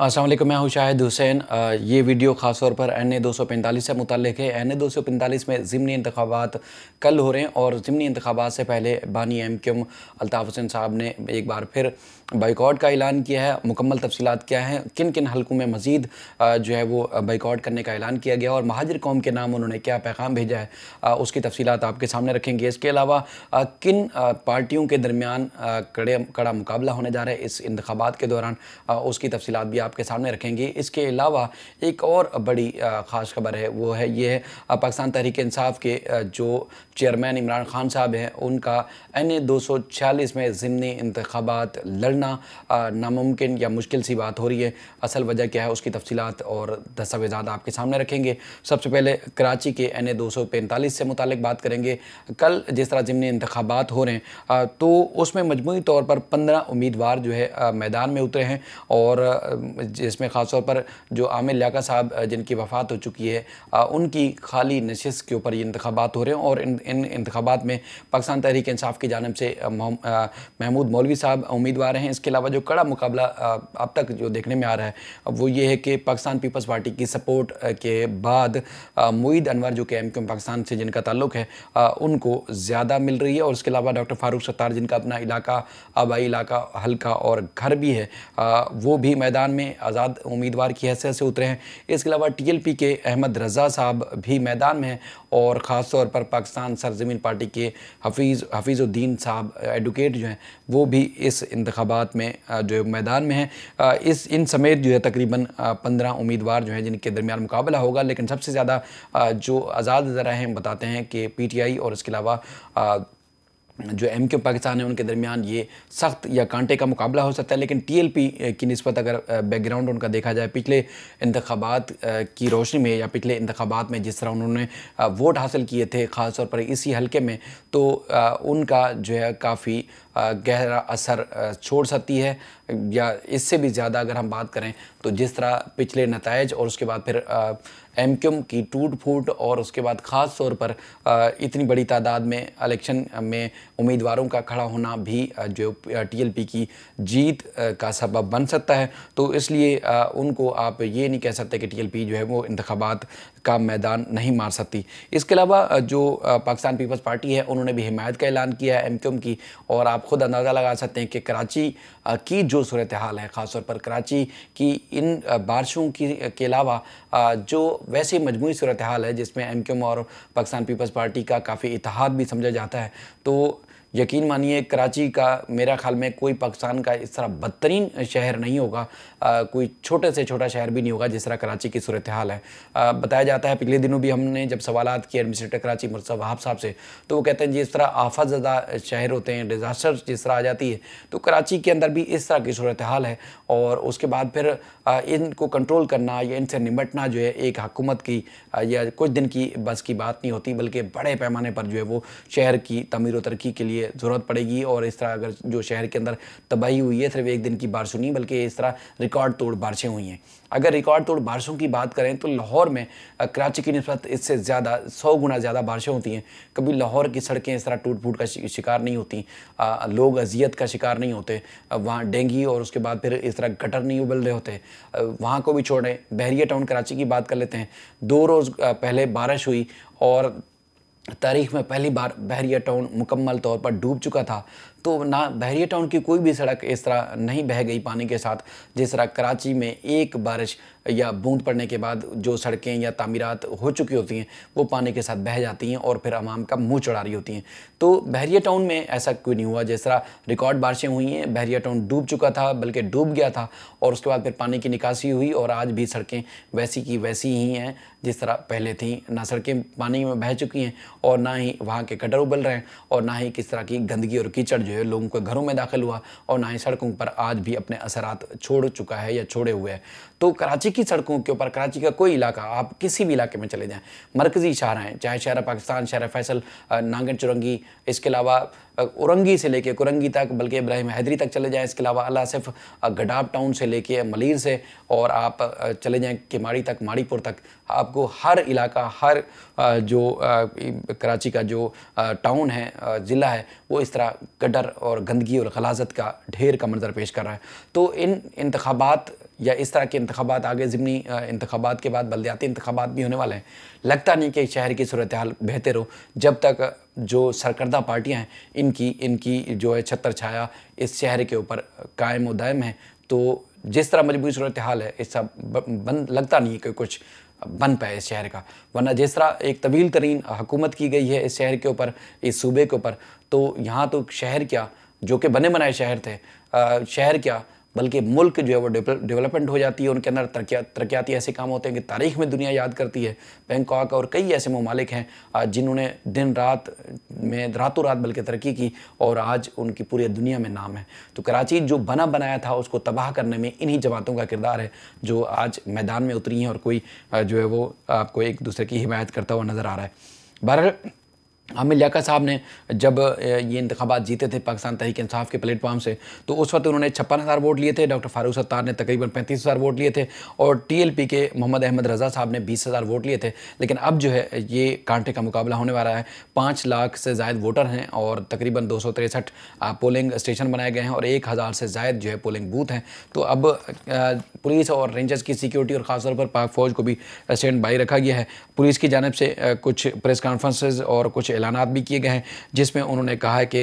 असलम मैं हूँ शाहिद हुसैन ये वीडियो ख़ास तौर पर एन ए दो सौ पैंतालीस से मुतल है एन ए दो सौ पैंतालीस में ज़मनी इंतबात कल हो रहे हैं और ज़मनी इंतबात से पहले बानी एम क्यूम अल्ताफ़ हुसैन साहब ने एक बार फिर बाइकआउट का ऐलान किया है मुकम्मल तफसीत क्या हैं किन किन हलकों में मज़ीद जो है वो बाइकआउट करने का ऐलान किया गया और महाजर कौम के नाम उन्होंने क्या पैगाम भेजा है उसकी तफसीत आपके सामने रखेंगे इसके अलावा किन पार्टियों के दरमियान कड़े कड़ा मुकाबला होने जा रहा है इस इंतबात के दौरान उसकी तफसीत भी आपके सामने रखेंगे इसके अलावा एक और बड़ी ख़ास खबर है वो है ये है पाकिस्तान तहरीक इंसाफ के जो चेयरमैन इमरान खान साहब हैं उनका एन ए दो सौ छियालीस में ज़िमनी इंतबात लड़ना नामुमकिन या मुश्किल सी बात हो रही है असल वजह क्या है उसकी तफसीत और दस्तावेज़ा आपके सामने रखेंगे सबसे पहले कराची के एन ए दो सौ पैंतालीस से मुतल बात करेंगे कल जिस तरह ज़िमनी इंतबात हो रहे हैं तो उसमें मजमू तौर पर पंद्रह उम्मीदवार जो है मैदान में उतरे हैं और जिसमें ख़ासतौर पर जो आमिर लियाका साहब जिनकी वफ़ात हो चुकी है उनकी खाली नशस्त के ऊपर ये इंतबात हो रहे हैं और इन इन इंतबात में पाकिस्तान तहरीक इंसाफ की जानब से महमूद मौलवी साहब उम्मीदवार हैं इसके अलावा जो कड़ा मुकाबला अब तक जो देखने में आ रहा है वो ये है कि पाकिस्तान पीपल्स पार्टी की सपोर्ट के बाद मुईद अनवर जो कि एम क्यूम पाकिस्तान से जिनका ताल्लुक है उनको ज़्यादा मिल रही है और उसके अलावा डॉक्टर फारूक सत्तार जिनका अपना इलाका आबाई इलाका हल्का और घर भी है वो भी मैदान में में आज़ाद उम्मीदवार की हैसियत से उतरे हैं इसके अलावा टी के अहमद रज़ा साहब भी मैदान में हैं और ख़ास तौर पर पाकिस्तान सरजमीन पार्टी के हफीज़ हफीज़ुद्दीन साहब एडवोकेट जो हैं वो भी इस इंतबात में जो मैदान में हैं इस इन समेत जो है तकरीबन पंद्रह उम्मीदवार जो हैं जिनके दरमियान मुकाबला होगा लेकिन सबसे ज़्यादा जो आज़ाद ज़रा हैं बताते हैं कि पी टी आई और इसके अलावा जो एम क्यू पाकिस्तान है उनके दरमियान ये सख्त या कांटे का मुकाबला हो सकता है लेकिन टी एल पी की नस्बत अगर बैकग्राउंड उनका देखा जाए पिछले इंतबात की रोशनी में या पिछले इंतबात में जिस तरह उन्होंने वोट हासिल किए थे ख़ास तौर पर इसी हलके में तो उनका जो है काफ़ी गहरा असर छोड़ सकती है या इससे भी ज़्यादा अगर हम बात करें तो जिस तरह पिछले नतज और उसके बाद फिर एम क्यूम की टूट फूट और उसके बाद ख़ास तौर पर आ, इतनी बड़ी तादाद में इलेक्शन में उम्मीदवारों का खड़ा होना भी जो टीएलपी की जीत का सबब बन सकता है तो इसलिए आ, उनको आप ये नहीं कह सकते कि टीएलपी जो है वो इंतबात का मैदान नहीं मार सकती इसके अलावा जो पाकिस्तान पीपल्स पार्टी है उन्होंने भी हिमायत का ऐलान किया है एम की और आप खुद अंदाज़ा लगा सकते हैं कि कराची की जो सूरत हाल है ख़ासतौर पर कराची की इन बारिशों की के अलावा जो वैसे मजमू सूरत हाल है जिसमें एम और पाकिस्तान पीपल्स पार्टी का काफ़ी इतिहाद भी समझा जाता है तो यकीन मानिए कराची का मेरा ख्याल में कोई पाकिस्तान का इस तरह बदतरीन शहर नहीं होगा कोई छोटे से छोटा शहर भी नहीं होगा जिस तरह कराची की सूरत हाल है बताया जाता है पिछले दिनों भी हमने जब सवाल किए एडमिनिस्ट्रेटर कराची मुर्सा वहाब साहब से तो वो कहते हैं जिस तरह आफत ज़्यादा शहर होते हैं डिज़ास्टर जिस तरह आ जाती है तो कराची के अंदर भी इस तरह की सूरत हाल है और उसके बाद फिर इनको कंट्रोल करना या इनसे निमटना जो है एक हकूमत की या कुछ दिन की बस की बात नहीं होती बल्कि बड़े पैमाने पर जो है वो शहर की तमीर तरक्की के लिए ज़रूरत पड़ेगी और इस तरह अगर जो शहर के अंदर तबाही हुई है सिर्फ एक दिन की बारिश नहीं बल्कि इस तरह रिकॉर्ड तोड़ बारिशें हुई हैं अगर रिकॉर्ड तोड़ बारिशों की बात करें तो लाहौर में कराची की नस्बत इससे ज़्यादा सौ गुना ज़्यादा बारिशें होती हैं कभी लाहौर की सड़कें इस तरह टूट फूट का शिकार नहीं होती आ, लोग अजियत का शिकार नहीं होते वहाँ डेंगी और उसके बाद फिर इस तरह गटर नहीं उबल रहे होते वहाँ को भी छोड़ें बहरिया टाउन कराची की बात कर लेते हैं दो रोज़ पहले बारिश हुई और तारीख में पहली बार बहरिया टाउन मुकम्मल तौर पर डूब चुका था तो ना बहरिया टाउन की कोई भी सड़क इस तरह नहीं बह गई पानी के साथ जिस तरह कराची में एक बारिश या बूंद पड़ने के बाद जो सड़कें या तमीरत हो चुकी होती हैं वो पानी के साथ बह जाती हैं और फिर आवाम का मुँह चढ़ा रही होती हैं तो बहरिया टाउन में ऐसा क्यों नहीं हुआ जिस तरह रिकॉर्ड बारिशें हुई हैं बहरिया टाउन डूब चुका था बल्कि डूब गया था और उसके बाद फिर पानी की निकासी हुई और आज भी सड़कें वैसी की वैसी ही हैं जिस तरह पहले थी ना सड़कें पानी में बह चुकी हैं और ना ही वहाँ के कटर उबल रहे हैं और ना ही किस तरह की गंदगी और कीचड़ जो है लोगों के घरों में दाखिल हुआ और ना ही सड़कों पर आज भी अपने असरात छोड़ चुका है या छोड़े हुए हैं तो कराची की सड़कों के ऊपर कराची का कोई इलाका आप किसी भी इलाके में चले जाएँ मरकज़ी हैं चाहे शहर पाकिस्तान शहर फैसल नांगन चुरंगी इसके अलावा उरंगी से लेके कुरंगी तक बल्कि इब्राहिम हैदरी तक चले जाएँ इसके अलावा अला सिफ गडाब टाउन से लेके मलिर से और आप चले जाएँ किमाड़ी तक माड़ीपुर तक आपको हर इलाका हर जो कराची का जो टाउन है ज़िला है वो इस तरह गडर और गंदगी और खलाजत का ढेर का मंजर पेश कर रहा है तो इन इंतबात या इस तरह के इंतबात आगे ज़मनी इंतबात के बाद बलदियाती इंतबात भी होने वाले हैं लगता नहीं कि शहर की सूरत हाल बेहतर हो जब तक जो सरकर्दा पार्टियाँ हैं इनकी इनकी जो है छत्र छाया इस शहर के ऊपर कायम उदायम है तो जिस तरह मजबूरी सूरत हाल है सब बन लगता नहीं कि कुछ बन पाए इस शहर का वरना जिस तरह एक तवील तरीन हुकूमत की गई है इस शहर के ऊपर इस सूबे के ऊपर तो यहाँ तो शहर क्या जो कि बने बनाए शहर थे आ, शहर क्या बल्कि मुल्क जो है वो डेवलपमेंट हो जाती है उनके अंदर तरक्याती ऐसे काम होते हैं कि तारीख में दुनिया याद करती है बैंकॉक और कई ऐसे ममालिक हैं जिन्होंने दिन रात में रातों रात बल्कि तरक्की की और आज उनकी पूरी दुनिया में नाम है तो कराची जो बना बनाया था उसको तबाह करने में इन्हीं जमातों का किरदार है जो आज मैदान में उतरी हैं और कोई जो है वो आपको एक दूसरे की हिमायत करता हुआ नज़र आ रहा है बहरहाल हामिद लिया साहब ने जब ये इंतबात जीते थे पाकिस्तान तहरीक इंसाफ के प्लेटफॉर्म से तो उस वक्त उन्होंने छप्पन हज़ार वोट लिए थे डॉक्टर फारूक सत्तार ने तकरीबन पैंतीस हज़ार वोट लिए थे और टीएलपी के मोहम्मद अहमद रज़ा साहब ने बीस हज़ार वोट लिए थे लेकिन अब जो है ये कांटे का मुकाबला होने वाला है पाँच लाख से जायद वोटर हैं और तकरीबन दो सौ तिरसठ पोलिंग स्टेशन बनाए गए हैं और एक हज़ार से जायद जो है पोलिंग बूथ हैं तो अब पुलिस और रेंजर्स की सिक्योरिटी और ख़ासतौर पर पाक फ़ौज को भी स्टैंड बाई रखा गया है पुलिस की जानब से कुछ प्रेस कॉन्फ्रेंसेज और कुछ ऐलान भी किए गए हैं जिसमें उन्होंने कहा है कि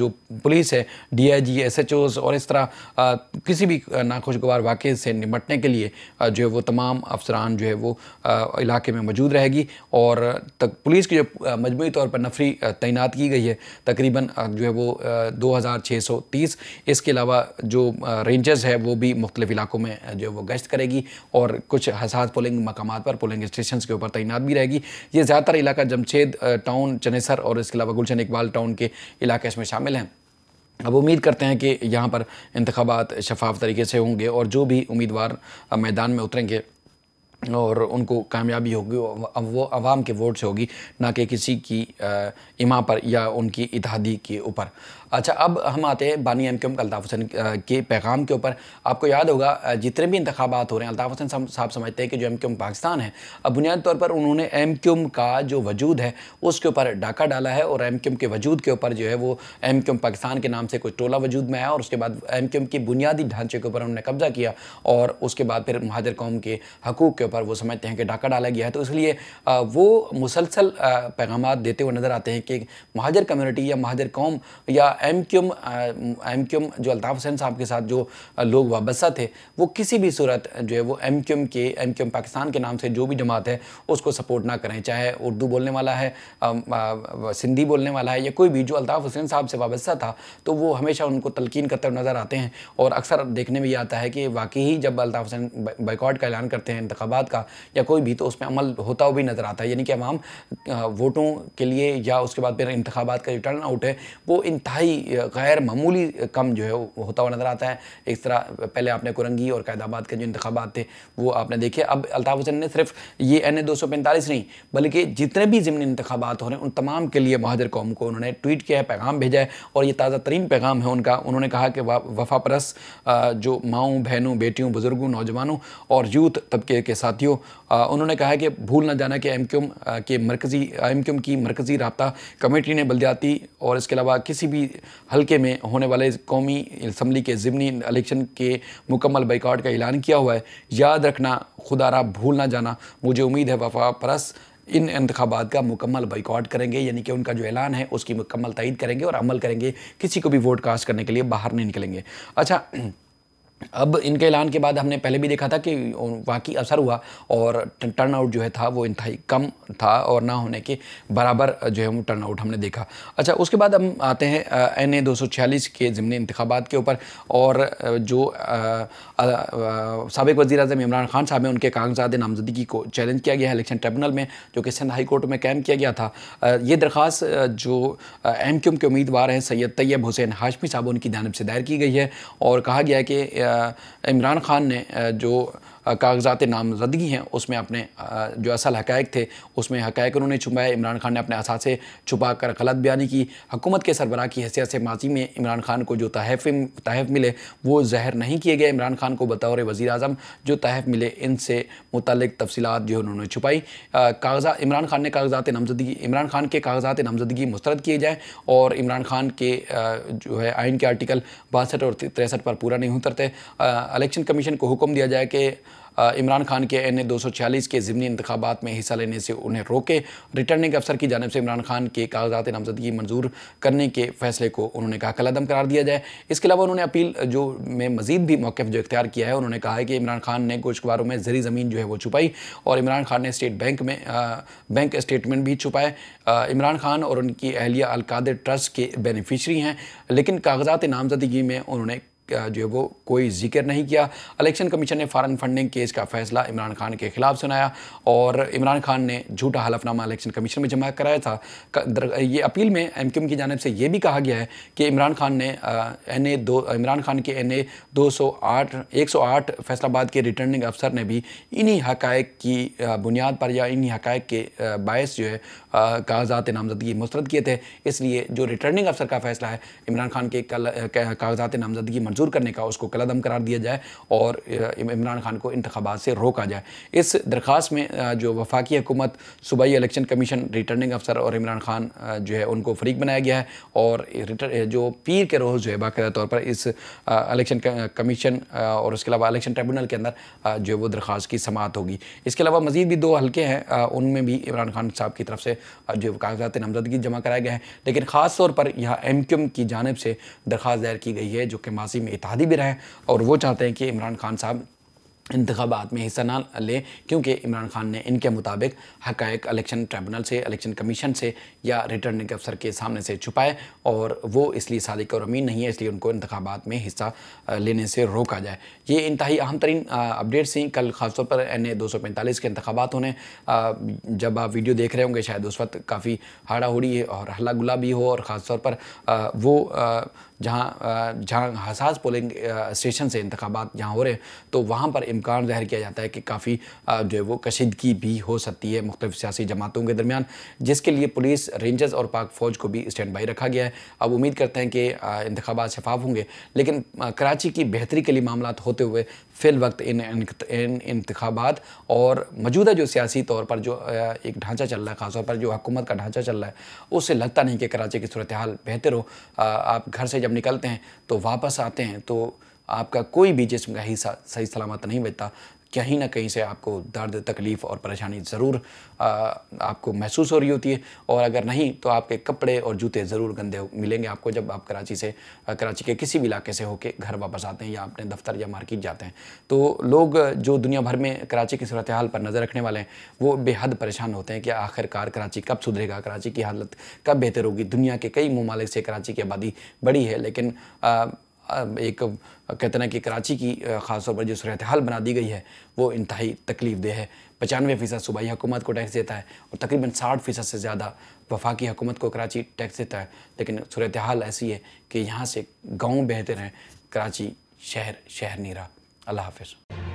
जो पुलिस है D I G S H Os और इस तरह किसी भी नाखुशगवार वाक़े से निपटने के लिए जो है वो तमाम अफसरान जो है वो इलाके में मौजूद रहेगी और तक पुलिस की जो मजमू तौर पर नफरी तैनात की गई है तकरीबन जो है वो दो हज़ार छः सौ तीस इसके अलावा जो रेंजर्स है वो भी मुख्तलिफ इलाकों में जो है वो गश्त करेगी और कुछ हसास पोलिंग मकाम पर पोलिंग स्टेशन के ऊपर तैनात भी रहेगी ये ज़्यादातर इलाका जमशेद टाउन चनेसर और इसके अलावा गुलशन इकबाल टाउन के इलाके इसमें शामिल हैं अब उम्मीद करते हैं कि यहाँ पर इंतबात शफाफ तरीके से होंगे और जो भी उम्मीदवार मैदान में उतरेंगे और उनको कामयाबी होगी वो आवाम के वोट से होगी ना कि किसी की इमा पर या उनकी इतिहादी के ऊपर अच्छा अब हम आते हैं बानी एम क्यूम अलताफ़ हुसैन के पैगाम के ऊपर आपको याद होगा जितने भी इंतबात हो रहे हैं अलताफ़ हुसैन साहब समझते हैं कि जो एम क्यूम पाकिस्तान है अब बुनियादी तौर पर उन्होंने एम क्यूम का जो वजूद है उसके ऊपर डाका डाला है और एम क्यूम के वजूद के ऊपर जो है वो एम क्यूम पाकिस्तान के नाम से कुछ टोला वजूद में आया और उसके बाद एम क्यूम की बुनियादी ढांचे के ऊपर उन्होंने कब्जा किया और उसके बाद फिर महाजर कौम के हकूक़ के ऊपर वो समझते हैं कि डाका डाला गया है तो इसलिए वो मुसलसल पैगाम देते हुए नज़र आते हैं कि महाजर कम्युनिटी या महाजर कौम या एम क्यूम एम क्यूम जो अल्ताफ़ हुसैन साहब के साथ जो लोग वाबस्ता थे वो किसी भी सूरत जो है वो एम क्यूम के एम क्यूम पाकिस्तान के नाम से जो भी जमात है उसको सपोर्ट ना करें चाहे उर्दू बोलने वाला है सिंधी बोलने वाला है या कोई भी जो अल्ताफ़ हुसैन साहब से वाबस्ता था तो वो हमेशा उनको तलकिन करते हुए नज़र आते हैं और अक्सर देखने में ये आता है कि वाकई ही जब अल्ताफ़ हुसैन बाइकआउट का ऐलान करते हैं इंतबा फ़साद का या कोई भी तो उस पर अमल होता हुआ भी नज़र आता है यानी कि अवाम वोटों के लिए या उसके बाद फिर इंतबात का जो टर्न आउट है वो इंतहाई गैर मामूली कम जो है वो होता हुआ नज़र आता है इस तरह पहले आपने कुरंगी और कैदाबाद के जो इंतबात थे वो आपने देखे अब अल्ताफ़ हुसैन ने सिर्फ ये एन ए दो सौ पैंतालीस नहीं बल्कि जितने भी ज़मनी इंतबात हो रहे हैं उन तमाम के लिए महाजर कौम को उन्होंने ट्वीट किया है पैगाम भेजा है और ये ताज़ा तरीन पैगाम है उनका उन्होंने कहा कि वफा परस जो माओ बहनों बेटियों बुज़ुर्गों नौजवानों और यूथ तबके के साथ साथियों उन्होंने कहा कि भूल ना जाना कि एम के मरकज़ी एम क्यूम की मरकज़ी रबता कमेटी ने बलदियाती और इसके अलावा किसी भी हल्के में होने वाले कौमी इसम्बली के ज़मनी इलेक्शन के मुकम्मल बैकआउट का ऐलान किया हुआ है याद रखना खुदा रहा भूल ना जाना मुझे उम्मीद है वफा परस इन इंतबात का मुकम्मल बाइकआउट करेंगे यानी कि उनका जो ऐलान है उसकी मुकम्मल तयद करेंगे और अमल करेंगे किसी को भी वोट कास्ट करने के लिए बाहर नहीं निकलेंगे अच्छा अब इनके ऐलान के बाद हमने पहले भी देखा था कि वाकई असर हुआ और टर्न आउट जो है था वो इंतहाई कम था और ना होने के बराबर जो है वो टर्न आउट हमने देखा अच्छा उसके बाद हम आते हैं एन ए दो के ज़मनी इंतबात के ऊपर और जो सबक वजी अजम इमरान खान साहब हैं उनके कागजात नामजदगी को चैलेंज किया गया है इलेक्शन ट्रिब्यूनल में जो कि सिंध हाई कोर्ट में कैम किया गया था ये दरख्वास्त जो एम क्यूम के उम्मीदवार हैं सैयद तैयब हुसैन हाशमी साहब उनकी जानब से दायर की गई है और कहा गया है कि इमरान खान ने जो कागजात नामजदगी हैं उसमें अपने जो असल हक थे उसमें हकैक़ उन्होंने छुपाए इमरान खान ने अपने असासे छुपा कर गलत बयानी की हकूमत के सरबरा की हैसियत से माजी में इमरान खान को जो तहफ़ तहफ़ मिले वो जहर नहीं किए गए इमरान खान को बतौर वज़ी अजम जो तहफ़ मिले इनसे मुतल तफसीत जो उन्होंने छुपाई कागजा इमरान खान ने कागजात नामजदगी इमरान खान के कागजात नामजदगी मुस्रद किए जाएँ और इमरान खान के जो है आइन के आर्टिकल बासठ और तिरसठ पर पूरा नहीं उतरते इलेक्शन कमीशन को हुक्म दिया जाए कि इमरान खान के एन ए दो सौ छियालीस के ज़मनी इंतबात में हिस्सा लेने से उन्हें रोके रिटर्निंग अफसर की जानब से इमरान खान के कागजात नामजदगी मंजूर करने के फैसले को उन्होंने कहा कलदम करार दिया जाए इसके अलावा उन्होंने अपील जो में मजीद भी मौक़ जो इख्तियार किया है उन्होंने कहा है कि इमरान खान ने गोशवारों में जरी ज़मीन जो है वो छुपाई और इमरान खान ने स्टेट बैंक में आ, बैंक स्टेटमेंट भी छुपाए इमरान खान और उनकी अहलिया अलकादर ट्रस्ट के बेनिफिशरी हैं लेकिन कागजात नामजदगी में उन्होंने जो है वो कोई जिक्र नहीं किया इलेक्शन कमीशन ने फ़ारन फंडिंग केस का फैसला इमरान खान के खिलाफ सुनाया और इमरान खान ने झूठा हलफनामा इलेक्शन कमीशन में जमा कराया था ये अपील में एम की जानब से ये भी कहा गया है कि इमरान खान ने एन ए दो इमरान खान के एन ए दो सौ आठ एक सौ आठ फैसलाबाद के रिटर्निंग अफसर ने भी इन्हीं हक़ की बुनियाद पर या इन्हीं हक़ के बायस जो है कागजात नामजदगी मुस्रद किए थे इसलिए जो रिटर्निंग अफसर का फैसला है इमरान खान के कल कागजात नामजदगी मंजूर करने का उसको कलदम करार दिया जाए और इमरान खान को इंतबात से रोका जाए इस दरख्वास में जो वफाकी हुकूमत सूबाई इलेक्शन कमीशन रिटर्निंग अफसर और इमरान खान जो है उनको फरीक बनाया गया है और जो पीर के रोज़ जो है बाकायदा तौर पर इस इलेक्शन कमीशन और उसके अलावा इलेक्शन ट्रिब्यूनल के अंदर जो है वो दरख्वास्त की समात होगी इसके अलावा मज़ीद भी दो हल्के हैं उनमें भी इमरान खान साहब की तरफ से और जो कागजात नामजदगी जमा कराए गए हैं लेकिन ख़ास तौर पर यह एम क्यूम की जानब से दरख्वास्त दायर की गई है जो कि माजी में इतिहादी भी रहे और वो चाहते हैं कि इमरान खान साहब इंतबात में हिस्सा ना लें क्योंकि इमरान खान ने इनके मुताबिक हक़ इलेक्शन ट्राइब्यूनल से इलेक्शन कमीशन से या रिटर्निंग अफसर के सामने से छुपाए और वो इसलिए सादिक और अमीन नहीं है इसलिए उनको इंतबात में हिस्सा लेने से रोका जाए ये इंतहाई अहम तरीन अपडेट्स हैं कल खासतौर पर एन ए दो सौ पैंतालीस के इंतबात होने जब आप वीडियो देख रहे होंगे शायद उस वक्त काफ़ी हाड़ा है और हल्ला गुला भी हो और ख़ासतौर पर वो जहाँ जहाँ हसास पोलिंग स्टेशन से इंतबात जहाँ हो रहे हैं तो वहाँ पर इम्कान ज़ाहिर किया जाता है कि काफ़ी जो है वो कशीदगी भी हो सकती है मुख्तु सियासी जमातों के दरमियान जिसके लिए पुलिस रेंजर्स और पाक फ़ौज को भी स्टैंड बाई रखा गया है अब उम्मीद करते हैं कि इंतबात शफाफ होंगे लेकिन कराची की बेहतरी के लिए मामला होते हुए फिल वक्त इन इन इंतबात और मौजूदा जो सियासी तौर पर जो एक ढांचा चल रहा है खासतौर पर जो हुकूमत का ढांचा चल रहा है उससे लगता नहीं कि कराची की सूरत हाल बेहतर हो आप घर से जब निकलते हैं तो वापस आते हैं तो आपका कोई भी जिसम का हिस्सा सही सलामत नहीं बचता कहीं ना कहीं से आपको दर्द तकलीफ़ और परेशानी ज़रूर आपको महसूस हो रही होती है और अगर नहीं तो आपके कपड़े और जूते ज़रूर गंदे मिलेंगे आपको जब आप कराची से कराची के किसी भी इलाके से होकर घर वापस आते हैं या अपने दफ्तर या मार्केट जाते हैं तो लोग जो दुनिया भर में कराची की सूरत हाल पर नज़र रखने वाले हैं वो बेहद परेशान होते हैं कि आखिरकार कराची कब सुधरेगा कराची की हालत कब बेहतर होगी दुनिया के कई ममालिक से कराची की आबादी बड़ी है लेकिन एक कहते हैं कि कराची की खासतौर पर जो सूरत हाल बना दी गई है वो इंतहाई तकलीफ देह है पचानवे फ़ीसद सूबाई हुकूमत को टैक्स देता है और तकरीबन साठ फ़ीसद से ज़्यादा वफाकी हुकूमत को कराची टैक्स देता है लेकिन सूरत हाल ऐसी है कि यहाँ से गाँव बेहतर हैं कराची शहर शहर नहीं रहा अल्लाह हाफिज़